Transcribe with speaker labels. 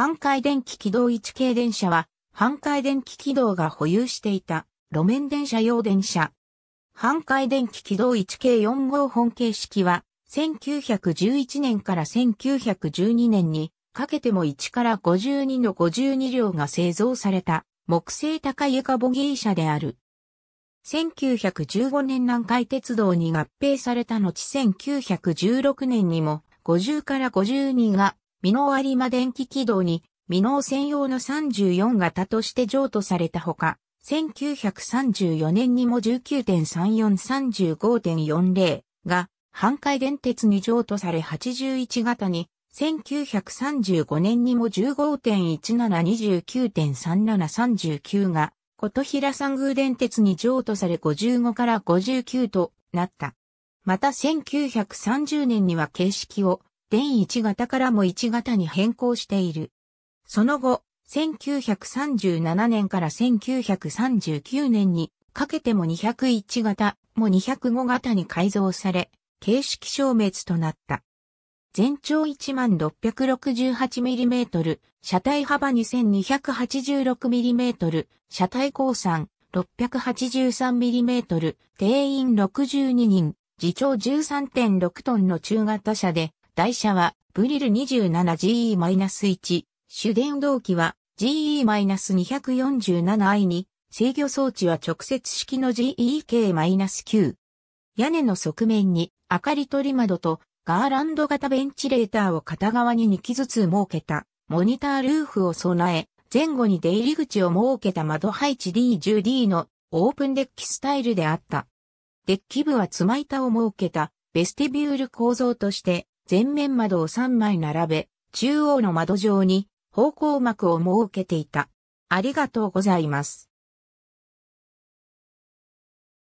Speaker 1: 半回電気軌道1系電車は、半回電気軌道が保有していた路面電車用電車。半回電気軌道1系4号本形式は、1911年から1912年にかけても1から52の52両が製造された木製高床ボギー車である。1915年南海鉄道に合併された後1916年にも50から52が美濃有馬電気軌道に、美濃専用の34型として譲渡されたほか、1934年にも19.3435.40が、半海電鉄に譲渡され81型に、1935年にも15.1729.3739が、琴平三宮電鉄に譲渡され55から59となった。また1930年には形式を電1型からも1型に変更している。その後、1937年から1939年にかけても201型も205型に改造され、形式消滅となった。全長 1668mm、車体幅 2286mm、車体高算 683mm、定員62人、自重13.6トンの中型車で、台車はブリル 27GE-1、主電動機は GE-247i に、制御装置は直接式の GEK-9。屋根の側面に明かり取り窓とガーランド型ベンチレーターを片側に2機ずつ設けた、モニタールーフを備え、前後に出入り口を設けた窓配置 D10D のオープンデッキスタイルであった。デッキ部は妻板を設けたベスティビュール構造として全面窓を3枚並べ、中央の窓上に方向幕を設けていた。ありがとうございます。